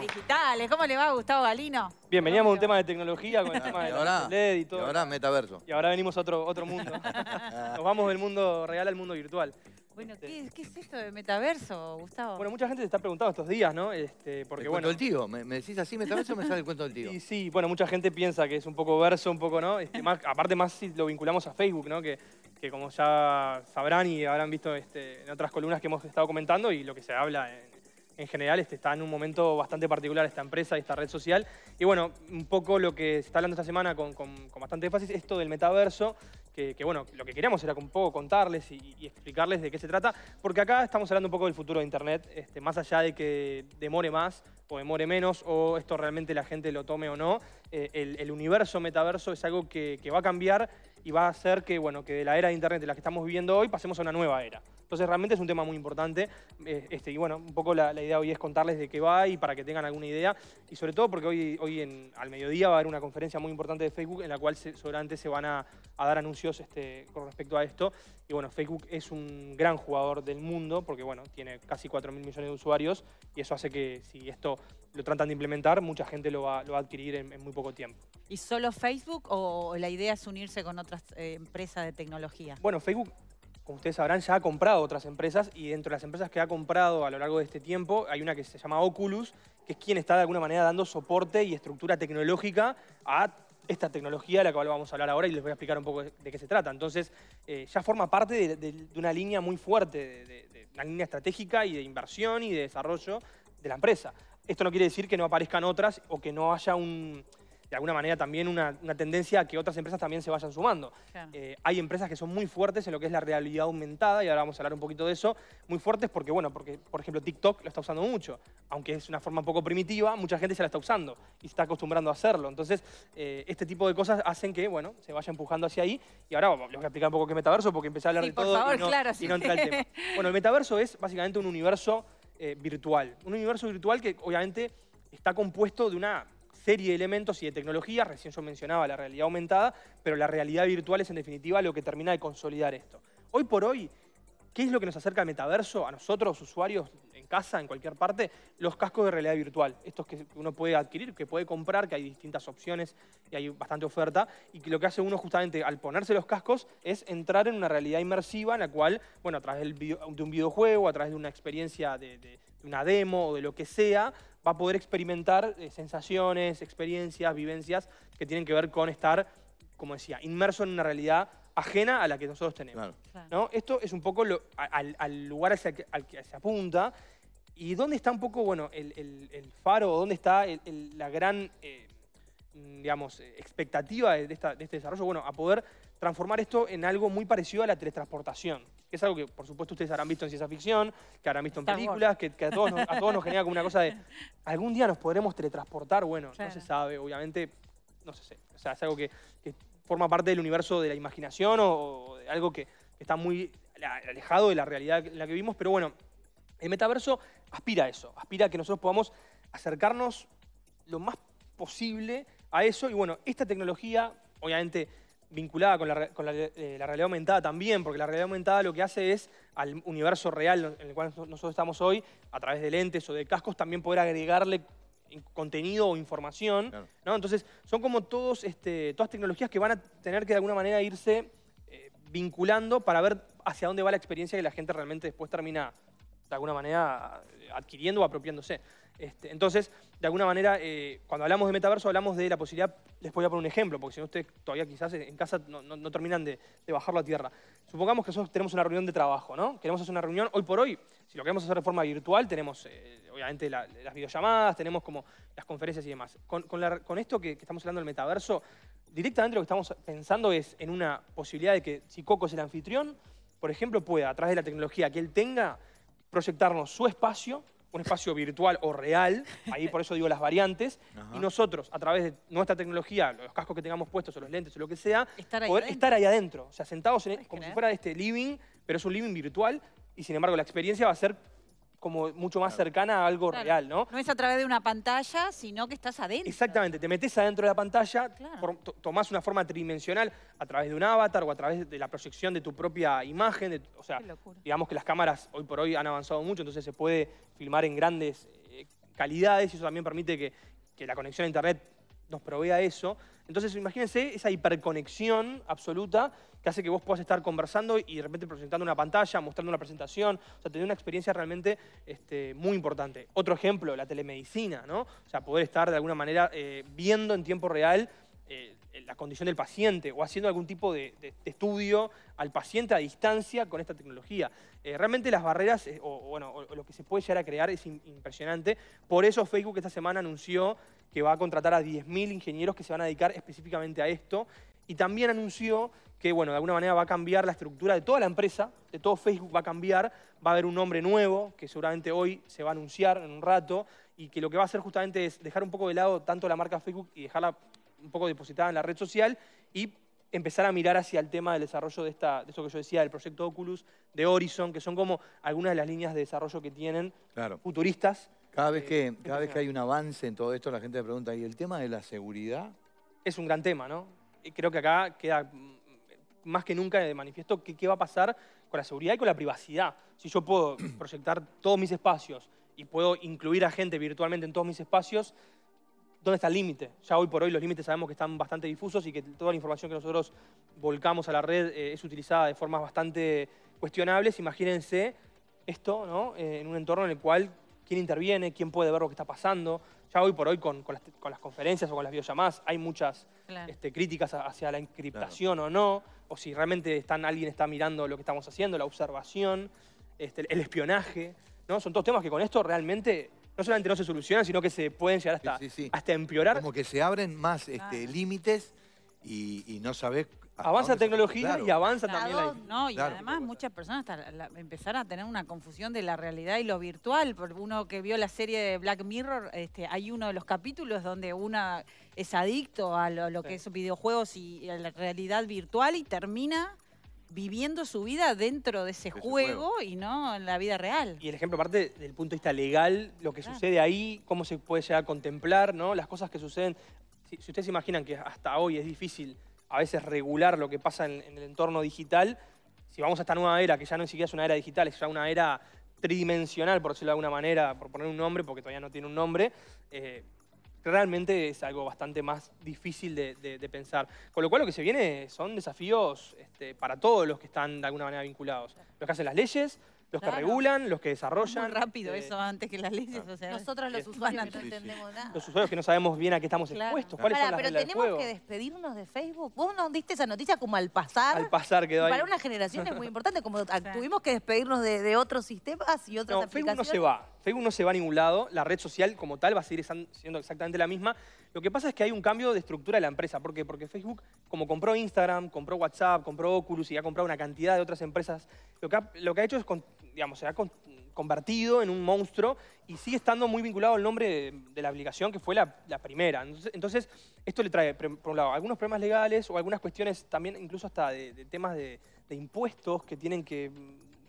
digitales. ¿Cómo le va Gustavo Galino? Bien, veníamos a un tema de tecnología con el tema de LED y todo. Y ahora metaverso. Y ahora venimos a otro, otro mundo. Nos vamos del mundo real al mundo virtual. Bueno, este. ¿qué, es esto de metaverso, Gustavo? Bueno, mucha gente se está preguntando estos días, ¿no? Este, porque, el bueno, cuento del tío. ¿Me, decís así metaverso me sale el cuento del tío? Y sí, bueno, mucha gente piensa que es un poco verso, un poco, ¿no? Este, más, aparte más si lo vinculamos a Facebook, ¿no? Que, que como ya sabrán y habrán visto este, en otras columnas que hemos estado comentando y lo que se habla en, en general este, está en un momento bastante particular esta empresa, y esta red social. Y bueno, un poco lo que se está hablando esta semana con, bastante énfasis, esto del metaverso, que, bueno, lo que queríamos era un poco contarles y, explicarles de qué se trata, porque acá estamos hablando un poco del futuro de Internet, este, más allá de que demore más o demore menos, o esto realmente la gente lo tome o no, eh, el, universo metaverso es algo que, va a cambiar y va a hacer que, bueno, que de la era de Internet de la que estamos viviendo hoy pasemos a una nueva era. Entonces realmente es un tema muy importante. Eh, este, y bueno, un poco la, idea hoy es contarles de qué va y para que tengan alguna idea. Y sobre todo porque hoy, hoy en, al mediodía va a haber una conferencia muy importante de Facebook en la cual seguramente se van a, dar anuncios este, con respecto a esto. Y bueno, Facebook es un gran jugador del mundo porque bueno, tiene casi 4 millones de usuarios y eso hace que si esto lo tratan de implementar, mucha gente lo va, a adquirir en, muy poco tiempo. ¿Y solo Facebook o la idea es unirse con otras eh, empresas de tecnología? Bueno, Facebook como ustedes sabrán, ya ha comprado otras empresas y dentro de las empresas que ha comprado a lo largo de este tiempo hay una que se llama Oculus, que es quien está de alguna manera dando soporte y estructura tecnológica a esta tecnología de la cual vamos a hablar ahora y les voy a explicar un poco de qué se trata. Entonces, eh, ya forma parte de, una línea muy fuerte, de, de una línea estratégica y de inversión y de desarrollo de la empresa. Esto no quiere decir que no aparezcan otras o que no haya un de alguna manera también una, tendencia a que otras empresas también se vayan sumando. Eh, hay empresas que son muy fuertes en lo que es la realidad aumentada, y ahora vamos a hablar un poquito de eso, muy fuertes porque, bueno, porque, por ejemplo, TikTok lo está usando mucho, aunque es una forma un poco primitiva, mucha gente se la está usando y se está acostumbrando a hacerlo. Entonces, eh, este tipo de cosas hacen que, bueno, se vaya empujando hacia ahí, y ahora les voy a explicar un poco qué es metaverso, porque empecé a hablar por todo favor, claro, sí. el Bueno, el metaverso es básicamente un universo eh, virtual, un universo virtual que, obviamente, está compuesto de una serie de elementos y de tecnologías. Recién yo mencionaba la realidad aumentada, pero la realidad virtual es en definitiva lo que termina de consolidar esto. Hoy por hoy, ¿qué es lo que nos acerca al metaverso a nosotros, usuarios, en casa, en cualquier parte? Los cascos de realidad virtual, estos que uno puede adquirir, que puede comprar, que hay distintas opciones y hay bastante oferta, y que lo que hace uno justamente al ponerse los cascos es entrar en una realidad inmersiva en la cual, bueno, a través de un videojuego, a través de una experiencia de una demo o de lo que sea, va a poder experimentar eh, sensaciones, experiencias, vivencias que tienen que ver con estar, como decía, inmerso en una realidad ajena a la que nosotros tenemos. Esto es un poco al, lugar al que se apunta. ¿Y dónde está un poco, bueno, el, faro, dónde está la gran, eh, digamos, expectativa de, de este desarrollo? Bueno, a poder transformar esto en algo muy parecido a la teletransportación es algo que por supuesto ustedes habrán visto en ciencia ficción, que habrán visto en películas, que, a, todos nos, genera como una cosa de algún día nos podremos teletransportar, bueno, no se sabe, obviamente, no se sé. O sea, es algo que, forma parte del universo de la imaginación o, algo que está muy alejado de la realidad en la que vivimos, pero bueno, el metaverso aspira a eso, aspira a que nosotros podamos acercarnos lo más posible a eso y bueno, esta tecnología, obviamente vinculada con, la, con eh, la, realidad aumentada también, porque la realidad aumentada lo que hace es al universo real en el cual nosotros estamos hoy, a través de lentes o de cascos, también poder agregarle contenido o información. Entonces, son como todos, este, todas tecnologías que van a tener que de alguna manera irse eh, vinculando para ver hacia dónde va la experiencia que la gente realmente después termina de alguna manera adquiriendo o apropiándose. Este, entonces, de alguna manera, eh, cuando hablamos de metaverso, hablamos de la posibilidad, les voy a poner un ejemplo, porque si no ustedes todavía quizás en casa no, no, terminan de, de, bajarlo a tierra. Supongamos que nosotros tenemos una reunión de trabajo, ¿no? Queremos hacer una reunión, hoy por hoy, si lo queremos hacer de forma virtual, tenemos eh, obviamente las videollamadas, tenemos como las conferencias y demás. Con, con, esto que, que, estamos hablando del metaverso, directamente lo que estamos pensando es en una posibilidad de que si Coco es el anfitrión, por ejemplo, pueda, a través de la tecnología que él tenga, proyectarnos su espacio, un espacio virtual o real, ahí por eso digo las variantes, y nosotros, a través de nuestra tecnología, los cascos que tengamos puestos o los lentes o lo que sea, poder estar ahí adentro, o sea, sentados como si fuera de este living, pero es un living virtual, y sin embargo la experiencia va a ser como mucho más cercana a algo real, ¿no? No es a través de una pantalla, sino que estás adentro. Exactamente, te metes adentro de la pantalla, tomás una forma tridimensional a través de un avatar o a través de la proyección de tu propia imagen. o sea, digamos que las cámaras hoy por hoy han avanzado mucho, entonces se puede filmar en grandes eh, calidades y eso también permite que, que la conexión a internet nos provea eso. Entonces, imagínense esa hiperconexión absoluta que hace que vos puedas estar conversando y de repente presentando una pantalla, mostrando una presentación, o sea, tener una experiencia realmente este, muy importante. Otro ejemplo, la telemedicina, ¿no? O sea, poder estar de alguna manera eh, viendo en tiempo real eh, eh, la condición del paciente o haciendo algún tipo de, estudio al paciente a distancia con esta tecnología. Eh, realmente las barreras eh, o, bueno, lo que se puede llegar a crear es impresionante. Por eso Facebook esta semana anunció que va a contratar a 10.000 ingenieros que se van a dedicar específicamente a esto. Y también anunció que, bueno, de alguna manera va a cambiar la estructura de toda la empresa, de todo Facebook va a cambiar, va a haber un nombre nuevo, que seguramente hoy se va a anunciar en un rato, y que lo que va a hacer justamente es dejar un poco de lado tanto la marca Facebook y dejarla un poco depositada en la red social y empezar a mirar hacia el tema del desarrollo de, esta, de esto que yo decía, del proyecto Oculus, de Horizon, que son como algunas de las líneas de desarrollo que tienen futuristas. Cada vez, eh, que, cada vez hay un avance en todo esto, la gente pregunta, ¿y el tema de la seguridad? Es un gran tema, ¿no? Creo que acá queda mm, más que nunca de manifiesto qué, qué va a pasar con la seguridad y con la privacidad. Si yo puedo proyectar todos mis espacios y puedo incluir a gente virtualmente en todos mis espacios, dónde está el límite. Ya hoy por hoy los límites sabemos que están bastante difusos y que toda la información que nosotros volcamos a la red eh, es utilizada de formas bastante cuestionables. Imagínense esto eh, en un entorno en el cual quién interviene, quién puede ver lo que está pasando. Ya hoy por hoy con, las, conferencias o con las videollamadas hay muchas este, críticas hacia la encriptación o no, o si realmente alguien está mirando lo que estamos haciendo, la observación, este, el espionaje. ¿no? Son todos temas que con esto realmente no solamente no se soluciona sino que se pueden llegar hasta, empeorar. Como que se abren más este, límites y, no sabes Avanza tecnología y avanza también la... No, y además muchas personas empezaron a tener una confusión de la realidad y lo virtual. Por uno que vio la serie de Black Mirror, este, hay uno de los capítulos donde una es adicto a lo, que es videojuegos y a la realidad virtual y termina viviendo su vida dentro de ese, juego, y no en la vida real. Y el ejemplo, aparte, del punto de vista legal, lo que sucede ahí, cómo se puede llegar a contemplar, ¿no? Las cosas que suceden. Si, ustedes imaginan que hasta hoy es difícil a veces regular lo que pasa en, el entorno digital, si vamos a esta nueva era, que ya no siquiera es una era digital, es ya una era tridimensional, por decirlo de alguna manera, por poner un nombre, porque todavía no tiene un nombre, eh, realmente es algo bastante más difícil de, pensar. Con lo cual lo que se viene son desafíos este, para todos los que están de alguna manera vinculados. Los que hacen las leyes, los que regulan, los que desarrollan. rápido eh, eso antes que las leyes. Nosotros los usuarios no entendemos nada. Los usuarios que no sabemos bien a qué estamos expuestos. ¿Cuáles pero tenemos que despedirnos de Facebook. Vos nos diste esa noticia como al pasar. Al pasar quedó ahí. Para una generación es muy importante, como tuvimos que despedirnos de, otros sistemas y otras aplicaciones. Facebook no se va. Facebook no se va a ningún lado, la red social como tal va a seguir siendo exactamente la misma. Lo que pasa es que hay un cambio de estructura de la empresa. ¿Por qué? Porque Facebook, como compró Instagram, compró WhatsApp, compró Oculus y ha comprado una cantidad de otras empresas, lo que ha, lo que ha hecho es, digamos, se ha convertido en un monstruo y sigue estando muy vinculado al nombre de, la aplicación que fue la, primera. Entonces, esto le trae, por un lado, algunos problemas legales o algunas cuestiones también incluso hasta de, temas de, de impuestos que tienen que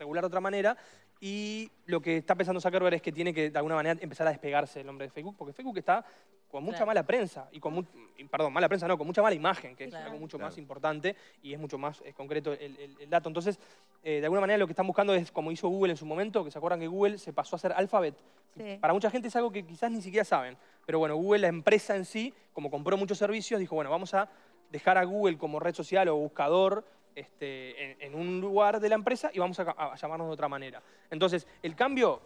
regular de otra manera, y lo que está pensando Zuckerberg es que tiene que, de alguna manera, empezar a despegarse el nombre de Facebook, porque Facebook está con mucha mala prensa, y con perdón, mala prensa no, con mucha mala imagen, que es algo mucho más importante y es mucho más concreto el, dato. Entonces, eh, de alguna manera lo que están buscando es, como hizo Google en su momento, que se acuerdan que Google se pasó a ser Alphabet. Para mucha gente es algo que quizás ni siquiera saben, pero bueno, Google, la empresa en sí, como compró muchos servicios, dijo, bueno, vamos a dejar a Google como red social o buscador este, en, un lugar de la empresa y vamos a, llamarnos de otra manera. Entonces, el cambio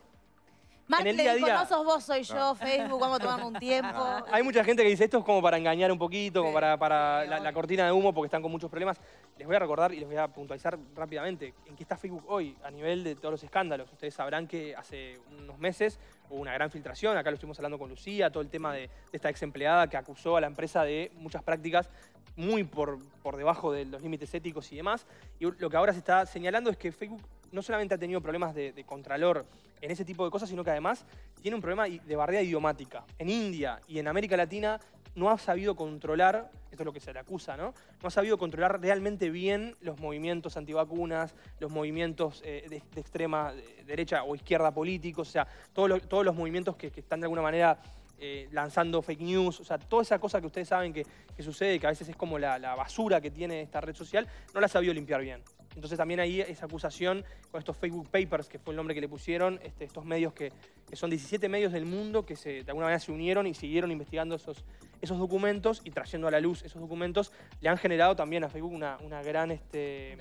en día sos vos, soy yo, Facebook, vamos a tomar un tiempo. Hay mucha gente que dice esto es como para engañar un poquito, como para, la, cortina de humo porque están con muchos problemas. Les voy a recordar y les voy a puntualizar rápidamente en qué está Facebook hoy a nivel de todos los escándalos. Ustedes sabrán que hace unos meses hubo una gran filtración, acá lo estuvimos hablando con Lucía, todo el tema de, esta exempleada que acusó a la empresa de muchas prácticas muy por, por debajo de los límites éticos y demás. Y lo que ahora se está señalando es que Facebook no solamente ha tenido problemas de, contralor en ese tipo de cosas, sino que además tiene un problema de barrera idiomática. En India y en América Latina no ha sabido controlar, esto es lo que se le acusa, ¿no? No ha sabido controlar realmente bien los movimientos antivacunas, los movimientos eh, de, extrema derecha o izquierda políticos, o sea, todos los, movimientos que, están de alguna manera eh, lanzando fake news, o sea, toda esa cosa que ustedes saben que, sucede, que a veces es como la, basura que tiene esta red social, no la ha sabido limpiar bien. Entonces también ahí esa acusación con estos Facebook Papers, que fue el nombre que le pusieron, este, estos medios que, son 17 medios del mundo que de alguna manera se unieron y siguieron investigando esos, esos documentos y trayendo a la luz esos documentos, le han generado también a Facebook una, gran... Este,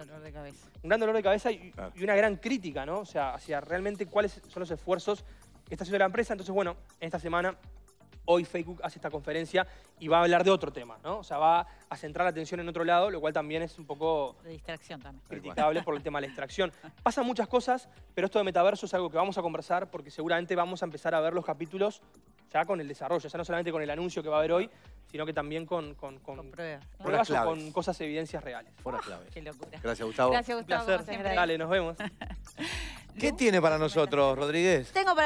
un gran dolor de cabeza y, una gran crítica, ¿no? O sea, hacia realmente cuáles son los esfuerzos que está haciendo la empresa. Entonces, bueno, en esta semana hoy Facebook hace esta conferencia y va a hablar de otro tema, ¿no? O sea, va a centrar la atención en otro lado, lo cual también es un poco... De distracción también. Criticable por el tema de la extracción. Pasan muchas cosas, pero esto de metaverso es algo que vamos a conversar porque seguramente vamos a empezar a ver los capítulos ya con el desarrollo, ya no solamente con el anuncio que va a haber hoy, sino que también con, con, pruebas, con cosas, evidencias reales. Fuera ah, clave. Qué locura. Gracias, Gustavo. Gracias, Gustavo. Un Dale, nos vemos. ¿Qué tiene para nosotros, Rodríguez? Tengo para